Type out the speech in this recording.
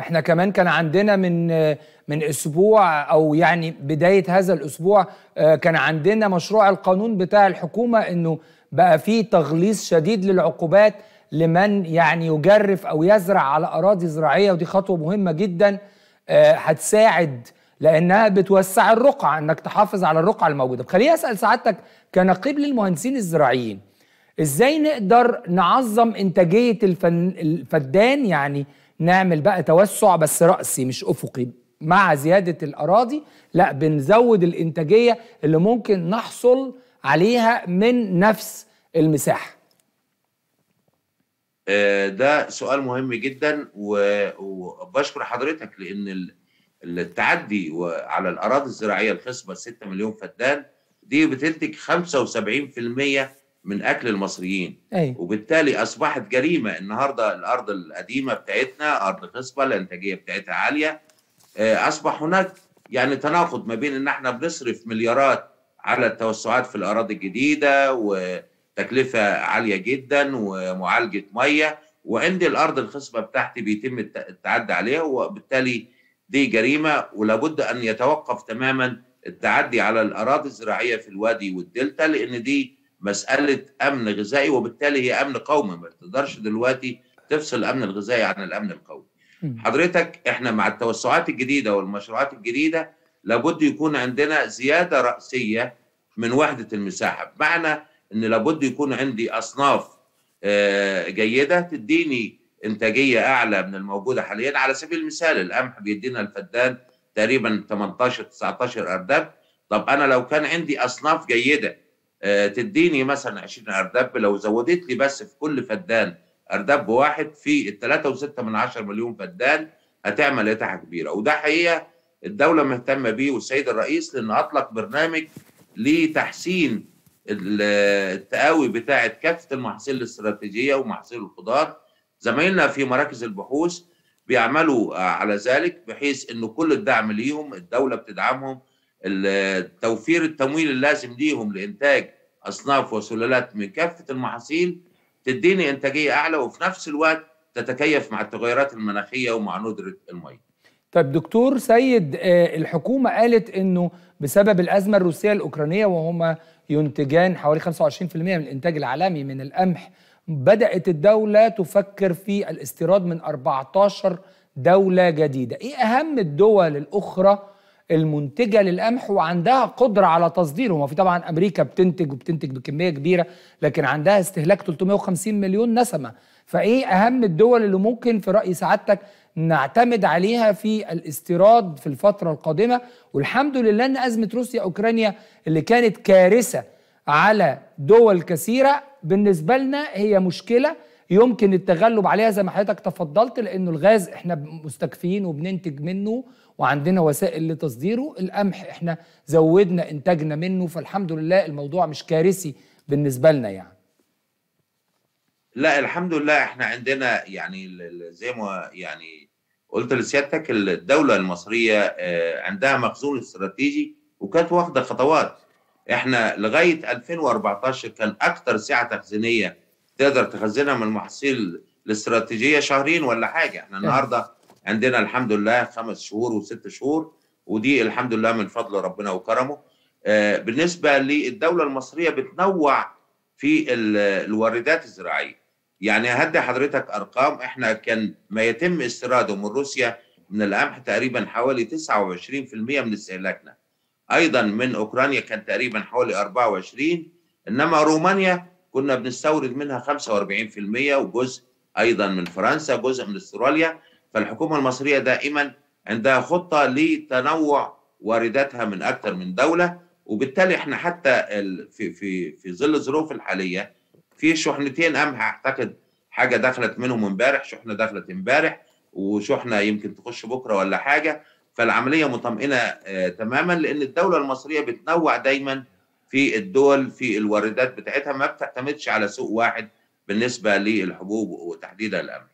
احنا كمان كان عندنا من من اسبوع او يعني بدايه هذا الاسبوع آه، كان عندنا مشروع القانون بتاع الحكومه انه بقى فيه تغليظ شديد للعقوبات لمن يعني يجرف او يزرع على اراضي زراعيه ودي خطوه مهمه جدا آه، هتساعد لانها بتوسع الرقعه انك تحافظ على الرقعه الموجوده خليني اسال سعادتك كنقيب للمهندسين الزراعيين ازاي نقدر نعظم انتاجيه الفن الفدان يعني نعمل بقى توسع بس رأسي مش أفقي مع زيادة الأراضي لا بنزود الإنتاجية اللي ممكن نحصل عليها من نفس المساحة آه، ده سؤال مهم جدا وبشكر حضرتك لأن التعدي على الأراضي الزراعية الخصبة 6 مليون فدان دي بتنتج 75% من اكل المصريين أي. وبالتالي اصبحت جريمه النهارده الارض القديمه بتاعتنا ارض خصبه الانتاجيه بتاعتها عاليه آه، اصبح هناك يعني تناقض ما بين ان احنا بنصرف مليارات على التوسعات في الاراضي الجديده وتكلفه عاليه جدا ومعالجه ميه وعندي الارض الخصبه بتاعتي بيتم التعدي عليها وبالتالي دي جريمه ولابد ان يتوقف تماما التعدي على الاراضي الزراعيه في الوادي والدلتا لان دي مساله امن غذائي وبالتالي هي امن قومي ما تقدرش دلوقتي تفصل الامن الغذائي عن الامن القومي. حضرتك احنا مع التوسعات الجديده والمشروعات الجديده لابد يكون عندنا زياده راسيه من وحده المساحه، بمعنى ان لابد يكون عندي اصناف آه، جيده تديني انتاجيه اعلى من الموجوده حاليا على سبيل المثال القمح بيدينا الفدان تقريبا 18 19 ارداب طب انا لو كان عندي اصناف جيده آه، تديني مثلا 20 اردب لو زودت لي بس في كل فدان اردب واحد في ال 3.6 مليون فدان هتعمل اتاحه كبيره وده حقيقه الدوله مهتمه بيه والسيد الرئيس لان اطلق برنامج لتحسين التقاوي بتاعه كافه المحاصيل الاستراتيجيه ومحاصيل الخضار زمايلنا في مراكز البحوث بيعملوا على ذلك بحيث انه كل الدعم ليهم الدوله بتدعمهم توفير التمويل اللازم ليهم لانتاج اصناف وسلالات من كافه المحاصيل تديني انتاجيه اعلى وفي نفس الوقت تتكيف مع التغيرات المناخيه ومع ندره الميه. طيب دكتور سيد آه، الحكومه قالت انه بسبب الازمه الروسيه الاوكرانيه وهما ينتجان حوالي 25% من الانتاج العالمي من القمح بدات الدوله تفكر في الاستيراد من 14 دوله جديده، ايه اهم الدول الاخرى المنتجه للقمح وعندها قدره على تصديره ما في طبعا امريكا بتنتج وبتنتج بكميه كبيره لكن عندها استهلاك 350 مليون نسمه فايه اهم الدول اللي ممكن في راي سعادتك نعتمد عليها في الاستيراد في الفتره القادمه والحمد لله ان ازمه روسيا اوكرانيا اللي كانت كارثه على دول كثيره بالنسبه لنا هي مشكله يمكن التغلب عليها زي ما حضرتك تفضلت لانه الغاز احنا مستكفيين وبننتج منه وعندنا وسائل لتصديره القمح احنا زودنا انتاجنا منه فالحمد لله الموضوع مش كارثي بالنسبه لنا يعني لا الحمد لله احنا عندنا يعني زي ما يعني قلت لسيادتك الدوله المصريه آه، عندها مخزون استراتيجي وكانت واخده خطوات احنا لغايه 2014 كان اكثر سعه تخزينيه تقدر تخزنها من المحاصيل الاستراتيجيه شهرين ولا حاجه احنا أه. النهارده عندنا الحمد لله خمس شهور وست شهور ودي الحمد لله من فضل ربنا وكرمه آه، بالنسبه للدوله المصريه بتنوع في الواردات الزراعيه يعني هدي حضرتك ارقام احنا كان ما يتم استيراده من روسيا من القمح تقريبا حوالي 29% من استهلاكنا ايضا من اوكرانيا كان تقريبا حوالي 24 انما رومانيا كنا بنستورد منها 45% وجزء ايضا من فرنسا جزء من استراليا فالحكومة المصرية دائما عندها خطة لتنوع وارداتها من أكثر من دولة وبالتالي احنا حتى في في في ظل الظروف الحاليه في شحنتين قمح اعتقد حاجه دخلت منهم امبارح شحنه دخلت امبارح وشحنه يمكن تخش بكره ولا حاجه فالعمليه مطمئنه آه تماما لان الدوله المصريه بتنوع دايما في الدول في الواردات بتاعتها ما بتعتمدش على سوق واحد بالنسبه للحبوب وتحديدا القمح.